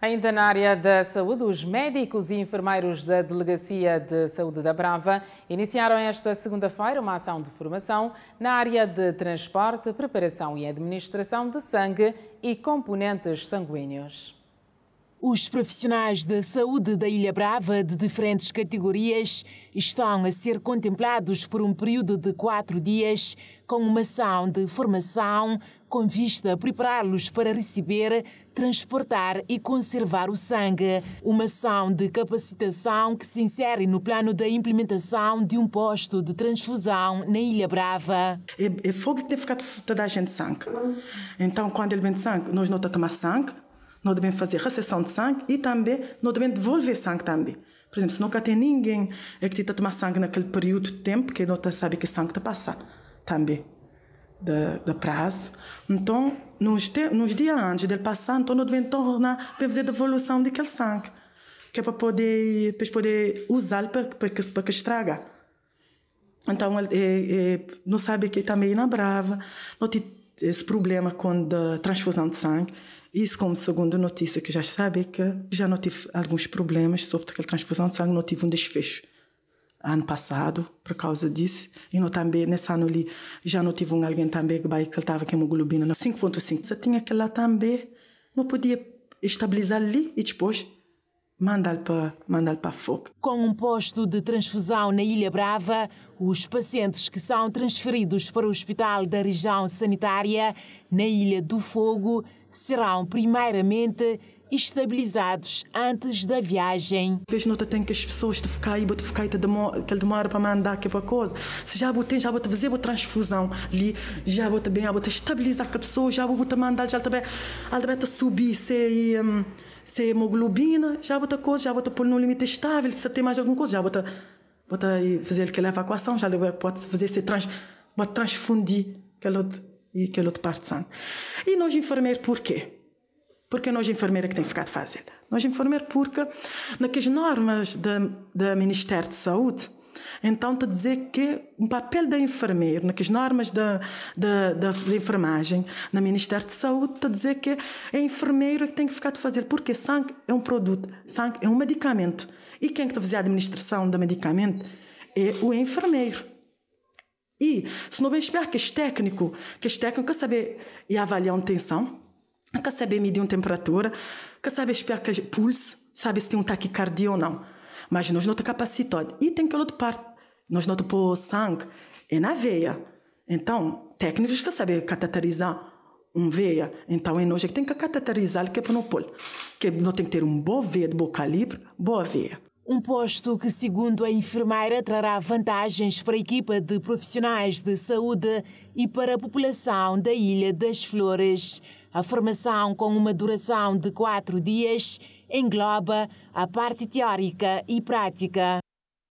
Ainda na área da saúde, os médicos e enfermeiros da Delegacia de Saúde da Brava iniciaram esta segunda-feira uma ação de formação na área de transporte, preparação e administração de sangue e componentes sanguíneos. Os profissionais de saúde da Ilha Brava, de diferentes categorias, estão a ser contemplados por um período de quatro dias com uma ação de formação com vista a prepará-los para receber, transportar e conservar o sangue. Uma ação de capacitação que se insere no plano da implementação de um posto de transfusão na Ilha Brava. É, é fogo tem ficado toda a gente sangue. Então, quando ele vem de sangue, nós não estamos a tomar sangue nós devemos fazer recessão de sangue e também nós devemos devolver sangue também. Por exemplo, se nunca tem ninguém é que está tomar sangue naquele período de tempo, que nós tá, sabe que sangue está passar também da, da prazo. Então, nos, te, nos dias antes dele passar, então nós devemos tornar para fazer a devolução daquele sangue, que é para poder, para poder usá-lo para, para, para que estraga. Então, é, é, não sabe que também na brava, não tem esse problema com a transfusão de sangue. Isso como segunda notícia que já sabe é que já não tive alguns problemas sobre aquela transfusão de sangue, não tive um desfecho ano passado por causa disso e não também nesse ano ali já não tive um alguém também que baixo que estava com hemoglobina 5.5 só tinha aquela também não podia estabilizar ali e depois manda-lhe para manda para fogo. Com um posto de transfusão na Ilha Brava, os pacientes que são transferidos para o hospital da região sanitária na Ilha do Fogo serão primeiramente estabilizados antes da viagem. Vez nota tem que as pessoas te ficar aí, te ficar e te demora, que demora para mandar aquela coisa. Se já botei, já vou te fazer uma transfusão ali, já vou também já vou te estabilizar a pessoa, já vou te mandar, já também, ela também te subir, se um, se hemoglobina, já vou coisa, já vou pôr no limite estável, se tem mais alguma coisa, já vou te, fazer aquela evacuação, já pode fazer se trans, transfundir aquela, é aquela é outra parte de sangue. E nós enfermeiros, por quê? Porque nós enfermeira que tem ficado fazendo. Nós enfermeira porque naquelas normas do Ministério de Saúde, então está a dizer que o papel da enfermeira, naquelas normas da, da, da enfermagem, no Ministério de Saúde, está a dizer que é enfermeiro que tem que ficar de fazer, porque sangue é um produto, sangue é um medicamento. E quem que a fazer a administração do medicamento é o enfermeiro. E se não bem esperar que este técnico, que este técnico saber e avaliar a tensão, que saber medir uma temperatura, que saber espiar que pulso, sabe se tem um taquicardia ou não. Mas nós não temos capacidade. E tem que outra parte. Nós não temos sangue, é na veia. Então, técnicos que sabem cateterizar um veia. Então, é nós que tem que catetarizar que é para não pôr. Que não tem que ter um bom veia de bom calibre, boa veia. Um posto que, segundo a enfermeira, trará vantagens para a equipa de profissionais de saúde e para a população da Ilha das Flores. A formação, com uma duração de quatro dias, engloba a parte teórica e prática.